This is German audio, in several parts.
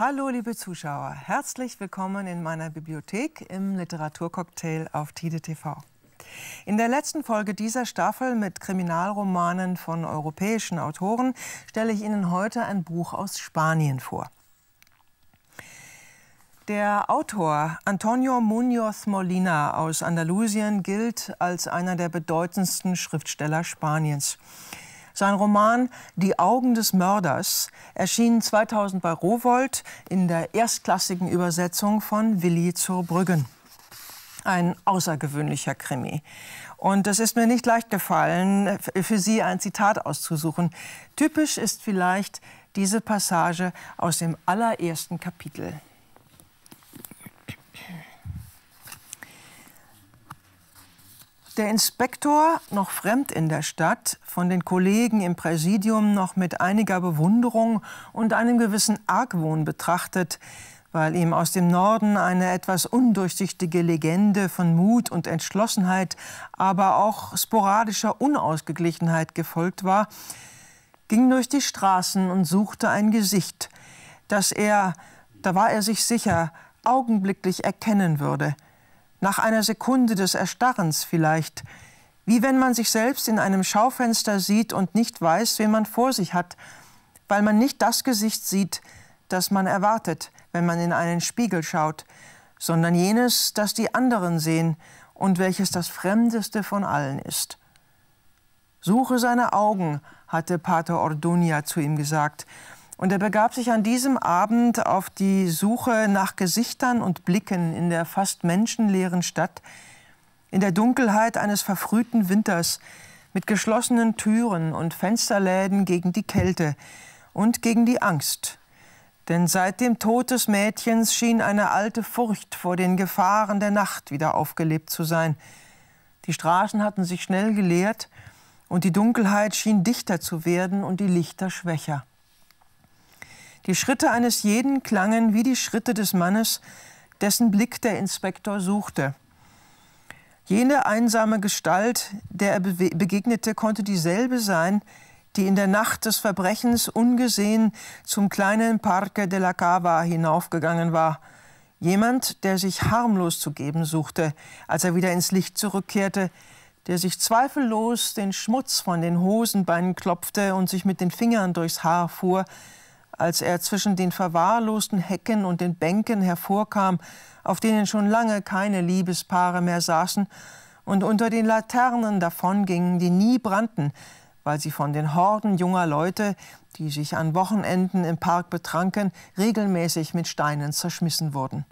Hallo, liebe Zuschauer. Herzlich willkommen in meiner Bibliothek im Literaturcocktail auf Tide TV. In der letzten Folge dieser Staffel mit Kriminalromanen von europäischen Autoren stelle ich Ihnen heute ein Buch aus Spanien vor. Der Autor Antonio Muñoz Molina aus Andalusien gilt als einer der bedeutendsten Schriftsteller Spaniens. Sein Roman Die Augen des Mörders erschien 2000 bei Rowold in der erstklassigen Übersetzung von Willi zur Brüggen. Ein außergewöhnlicher Krimi. Und es ist mir nicht leicht gefallen, für Sie ein Zitat auszusuchen. Typisch ist vielleicht diese Passage aus dem allerersten Kapitel. der Inspektor, noch fremd in der Stadt, von den Kollegen im Präsidium noch mit einiger Bewunderung und einem gewissen Argwohn betrachtet, weil ihm aus dem Norden eine etwas undurchsichtige Legende von Mut und Entschlossenheit, aber auch sporadischer Unausgeglichenheit gefolgt war, ging durch die Straßen und suchte ein Gesicht, das er, da war er sich sicher, augenblicklich erkennen würde – nach einer Sekunde des Erstarrens vielleicht, wie wenn man sich selbst in einem Schaufenster sieht und nicht weiß, wen man vor sich hat, weil man nicht das Gesicht sieht, das man erwartet, wenn man in einen Spiegel schaut, sondern jenes, das die anderen sehen und welches das Fremdeste von allen ist. Suche seine Augen, hatte Pater Ordunia zu ihm gesagt, und er begab sich an diesem Abend auf die Suche nach Gesichtern und Blicken in der fast menschenleeren Stadt, in der Dunkelheit eines verfrühten Winters, mit geschlossenen Türen und Fensterläden gegen die Kälte und gegen die Angst. Denn seit dem Tod des Mädchens schien eine alte Furcht vor den Gefahren der Nacht wieder aufgelebt zu sein. Die Straßen hatten sich schnell geleert und die Dunkelheit schien dichter zu werden und die Lichter schwächer. Die Schritte eines jeden klangen wie die Schritte des Mannes, dessen Blick der Inspektor suchte. Jene einsame Gestalt, der er begegnete, konnte dieselbe sein, die in der Nacht des Verbrechens ungesehen zum kleinen Parque de la Cava hinaufgegangen war. Jemand, der sich harmlos zu geben suchte, als er wieder ins Licht zurückkehrte, der sich zweifellos den Schmutz von den Hosenbeinen klopfte und sich mit den Fingern durchs Haar fuhr, als er zwischen den verwahrlosten Hecken und den Bänken hervorkam, auf denen schon lange keine Liebespaare mehr saßen, und unter den Laternen davongingen, die nie brannten, weil sie von den Horden junger Leute, die sich an Wochenenden im Park betranken, regelmäßig mit Steinen zerschmissen wurden.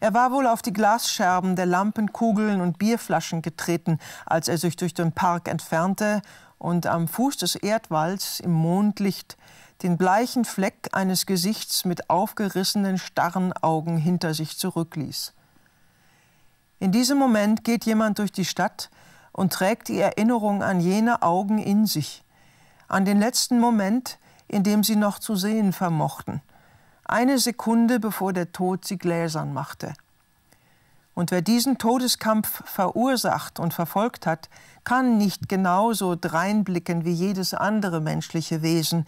Er war wohl auf die Glasscherben der Lampenkugeln und Bierflaschen getreten, als er sich durch den Park entfernte und am Fuß des Erdwalls im Mondlicht den bleichen Fleck eines Gesichts mit aufgerissenen, starren Augen hinter sich zurückließ. In diesem Moment geht jemand durch die Stadt und trägt die Erinnerung an jene Augen in sich, an den letzten Moment, in dem sie noch zu sehen vermochten, eine Sekunde bevor der Tod sie gläsern machte. Und wer diesen Todeskampf verursacht und verfolgt hat, kann nicht genauso dreinblicken wie jedes andere menschliche Wesen,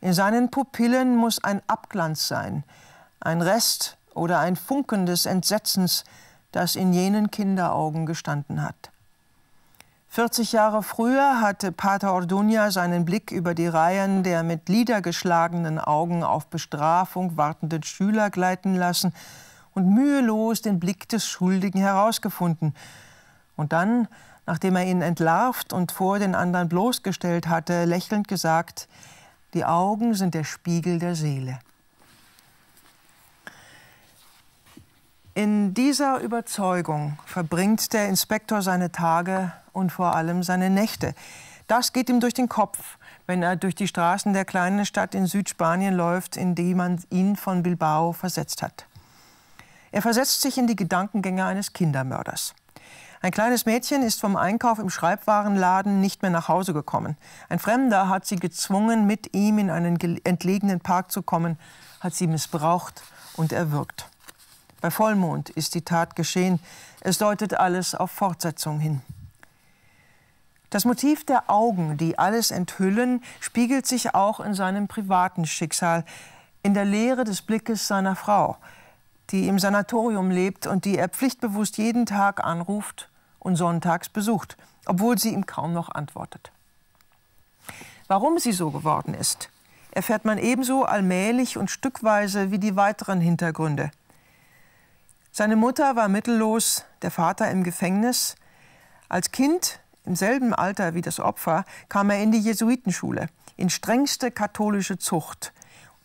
in seinen Pupillen muss ein Abglanz sein, ein Rest oder ein Funken des Entsetzens, das in jenen Kinderaugen gestanden hat. 40 Jahre früher hatte Pater Orduña seinen Blick über die Reihen der mit niedergeschlagenen Augen auf Bestrafung wartenden Schüler gleiten lassen und mühelos den Blick des Schuldigen herausgefunden. Und dann, nachdem er ihn entlarvt und vor den anderen bloßgestellt hatte, lächelnd gesagt, die Augen sind der Spiegel der Seele. In dieser Überzeugung verbringt der Inspektor seine Tage und vor allem seine Nächte. Das geht ihm durch den Kopf, wenn er durch die Straßen der kleinen Stadt in Südspanien läuft, in die man ihn von Bilbao versetzt hat. Er versetzt sich in die Gedankengänge eines Kindermörders. Ein kleines Mädchen ist vom Einkauf im Schreibwarenladen nicht mehr nach Hause gekommen. Ein Fremder hat sie gezwungen, mit ihm in einen entlegenen Park zu kommen, hat sie missbraucht und erwürgt. Bei Vollmond ist die Tat geschehen. Es deutet alles auf Fortsetzung hin. Das Motiv der Augen, die alles enthüllen, spiegelt sich auch in seinem privaten Schicksal, in der Lehre des Blickes seiner Frau, die im Sanatorium lebt und die er pflichtbewusst jeden Tag anruft und sonntags besucht, obwohl sie ihm kaum noch antwortet. Warum sie so geworden ist, erfährt man ebenso allmählich und stückweise wie die weiteren Hintergründe. Seine Mutter war mittellos, der Vater im Gefängnis. Als Kind, im selben Alter wie das Opfer, kam er in die Jesuitenschule, in strengste katholische Zucht.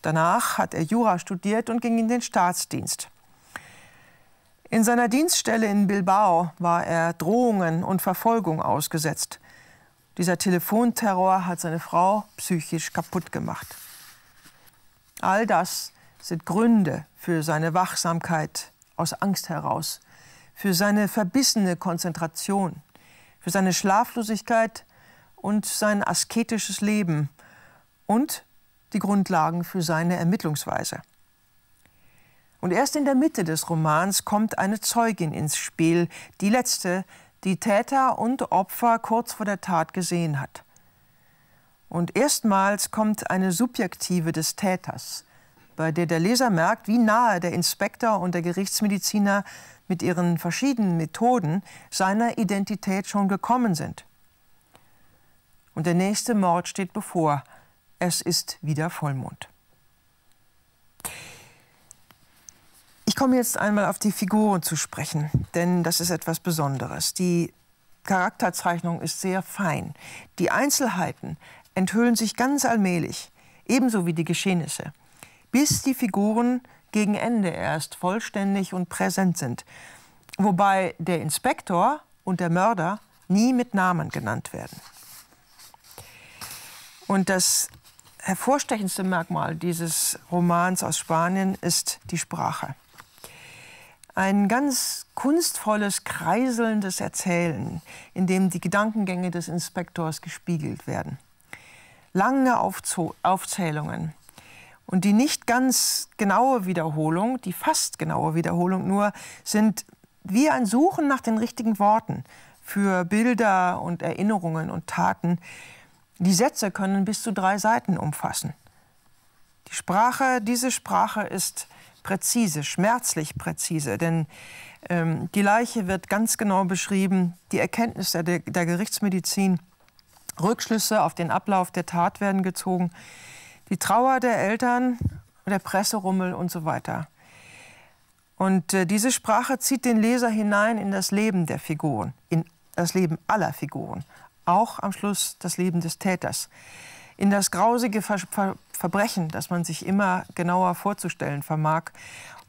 Danach hat er Jura studiert und ging in den Staatsdienst. In seiner Dienststelle in Bilbao war er Drohungen und Verfolgung ausgesetzt. Dieser Telefonterror hat seine Frau psychisch kaputt gemacht. All das sind Gründe für seine Wachsamkeit aus Angst heraus, für seine verbissene Konzentration, für seine Schlaflosigkeit und sein asketisches Leben und die Grundlagen für seine Ermittlungsweise. Und erst in der Mitte des Romans kommt eine Zeugin ins Spiel, die letzte, die Täter und Opfer kurz vor der Tat gesehen hat. Und erstmals kommt eine Subjektive des Täters, bei der der Leser merkt, wie nahe der Inspektor und der Gerichtsmediziner mit ihren verschiedenen Methoden seiner Identität schon gekommen sind. Und der nächste Mord steht bevor. Es ist wieder Vollmond. Ich komme jetzt einmal auf die Figuren zu sprechen, denn das ist etwas Besonderes. Die Charakterzeichnung ist sehr fein. Die Einzelheiten enthüllen sich ganz allmählich, ebenso wie die Geschehnisse, bis die Figuren gegen Ende erst vollständig und präsent sind. Wobei der Inspektor und der Mörder nie mit Namen genannt werden. Und das hervorstechendste Merkmal dieses Romans aus Spanien ist die Sprache ein ganz kunstvolles, kreiselndes Erzählen, in dem die Gedankengänge des Inspektors gespiegelt werden. Lange Aufzo Aufzählungen und die nicht ganz genaue Wiederholung, die fast genaue Wiederholung nur, sind wie ein Suchen nach den richtigen Worten für Bilder und Erinnerungen und Taten. Die Sätze können bis zu drei Seiten umfassen. Die Sprache, diese Sprache ist präzise, schmerzlich präzise, denn ähm, die Leiche wird ganz genau beschrieben, die Erkenntnisse der, der Gerichtsmedizin, Rückschlüsse auf den Ablauf der Tat werden gezogen, die Trauer der Eltern, der Presserummel und so weiter. Und äh, diese Sprache zieht den Leser hinein in das Leben der Figuren, in das Leben aller Figuren, auch am Schluss das Leben des Täters in das grausige Ver Ver Verbrechen, das man sich immer genauer vorzustellen vermag.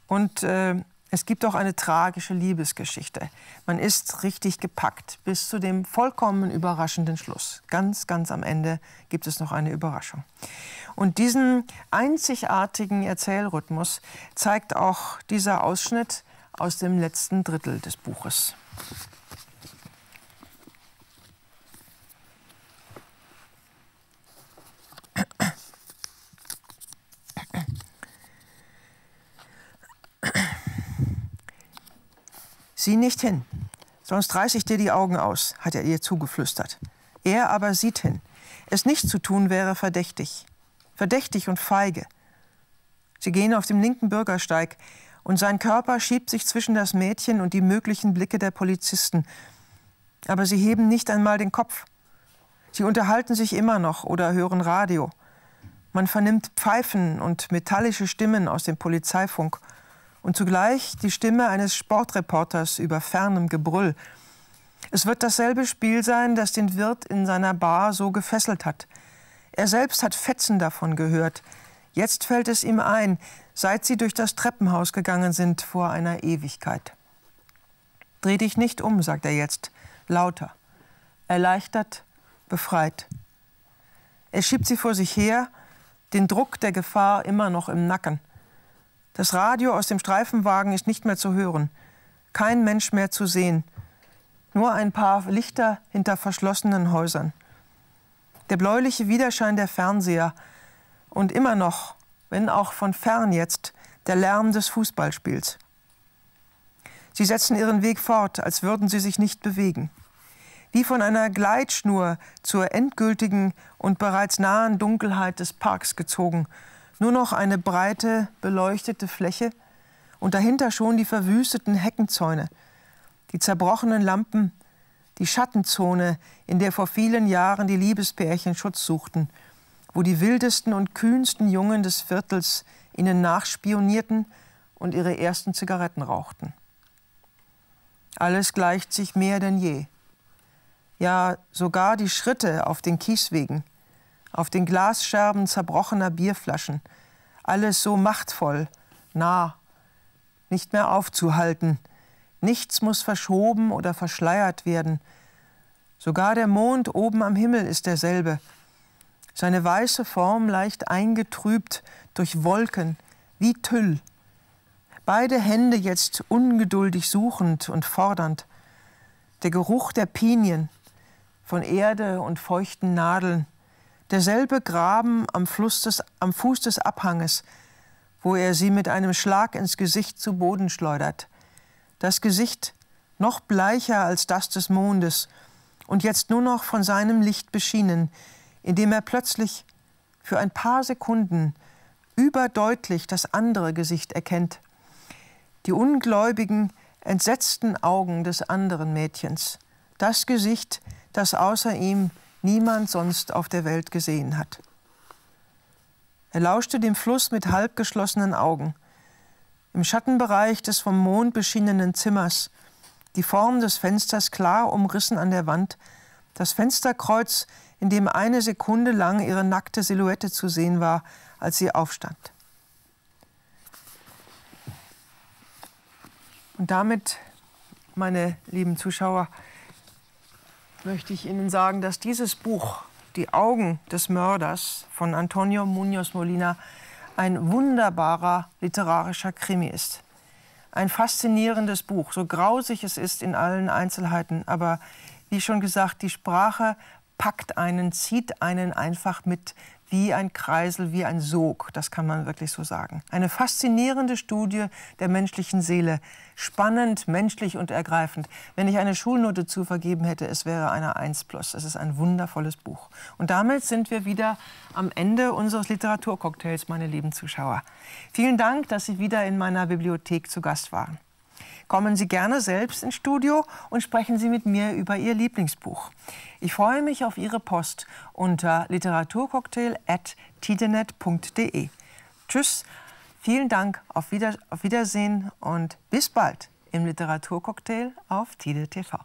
Und äh, es gibt auch eine tragische Liebesgeschichte. Man ist richtig gepackt bis zu dem vollkommen überraschenden Schluss. Ganz, ganz am Ende gibt es noch eine Überraschung. Und diesen einzigartigen Erzählrhythmus zeigt auch dieser Ausschnitt aus dem letzten Drittel des Buches. Sieh nicht hin, sonst reiß ich dir die Augen aus, hat er ihr zugeflüstert. Er aber sieht hin. Es nicht zu tun wäre verdächtig. Verdächtig und feige. Sie gehen auf dem linken Bürgersteig und sein Körper schiebt sich zwischen das Mädchen und die möglichen Blicke der Polizisten. Aber sie heben nicht einmal den Kopf. Sie unterhalten sich immer noch oder hören Radio. Man vernimmt Pfeifen und metallische Stimmen aus dem Polizeifunk und zugleich die Stimme eines Sportreporters über fernem Gebrüll. Es wird dasselbe Spiel sein, das den Wirt in seiner Bar so gefesselt hat. Er selbst hat Fetzen davon gehört. Jetzt fällt es ihm ein, seit sie durch das Treppenhaus gegangen sind vor einer Ewigkeit. Dreh dich nicht um, sagt er jetzt, lauter, erleichtert, befreit. Er schiebt sie vor sich her, den Druck der Gefahr immer noch im Nacken. Das Radio aus dem Streifenwagen ist nicht mehr zu hören. Kein Mensch mehr zu sehen. Nur ein paar Lichter hinter verschlossenen Häusern. Der bläuliche Widerschein der Fernseher. Und immer noch, wenn auch von fern jetzt, der Lärm des Fußballspiels. Sie setzen ihren Weg fort, als würden sie sich nicht bewegen. Wie von einer Gleitschnur zur endgültigen und bereits nahen Dunkelheit des Parks gezogen, nur noch eine breite, beleuchtete Fläche und dahinter schon die verwüsteten Heckenzäune, die zerbrochenen Lampen, die Schattenzone, in der vor vielen Jahren die Liebespärchen Schutz suchten, wo die wildesten und kühnsten Jungen des Viertels ihnen nachspionierten und ihre ersten Zigaretten rauchten. Alles gleicht sich mehr denn je. Ja, sogar die Schritte auf den Kieswegen – auf den Glasscherben zerbrochener Bierflaschen. Alles so machtvoll, nah, nicht mehr aufzuhalten. Nichts muss verschoben oder verschleiert werden. Sogar der Mond oben am Himmel ist derselbe. Seine weiße Form leicht eingetrübt durch Wolken, wie Tüll. Beide Hände jetzt ungeduldig suchend und fordernd. Der Geruch der Pinien, von Erde und feuchten Nadeln derselbe Graben am, Fluss des, am Fuß des Abhanges, wo er sie mit einem Schlag ins Gesicht zu Boden schleudert. Das Gesicht noch bleicher als das des Mondes und jetzt nur noch von seinem Licht beschienen, indem er plötzlich für ein paar Sekunden überdeutlich das andere Gesicht erkennt. Die ungläubigen, entsetzten Augen des anderen Mädchens. Das Gesicht, das außer ihm niemand sonst auf der Welt gesehen hat. Er lauschte dem Fluss mit halbgeschlossenen Augen. Im Schattenbereich des vom Mond beschienenen Zimmers, die Form des Fensters klar umrissen an der Wand, das Fensterkreuz, in dem eine Sekunde lang ihre nackte Silhouette zu sehen war, als sie aufstand. Und damit, meine lieben Zuschauer, möchte ich Ihnen sagen, dass dieses Buch Die Augen des Mörders von Antonio Muñoz Molina ein wunderbarer literarischer Krimi ist. Ein faszinierendes Buch, so grausig es ist in allen Einzelheiten, aber wie schon gesagt, die Sprache packt einen, zieht einen einfach mit wie ein Kreisel, wie ein Sog, das kann man wirklich so sagen. Eine faszinierende Studie der menschlichen Seele, spannend, menschlich und ergreifend. Wenn ich eine Schulnote zu vergeben hätte, es wäre eine 1 plus. Es ist ein wundervolles Buch. Und damit sind wir wieder am Ende unseres Literaturcocktails, meine lieben Zuschauer. Vielen Dank, dass Sie wieder in meiner Bibliothek zu Gast waren. Kommen Sie gerne selbst ins Studio und sprechen Sie mit mir über Ihr Lieblingsbuch. Ich freue mich auf Ihre Post unter literaturcocktail.tidenet.de. Tschüss, vielen Dank, auf, Wieder auf Wiedersehen und bis bald im Literaturcocktail auf Tide TV.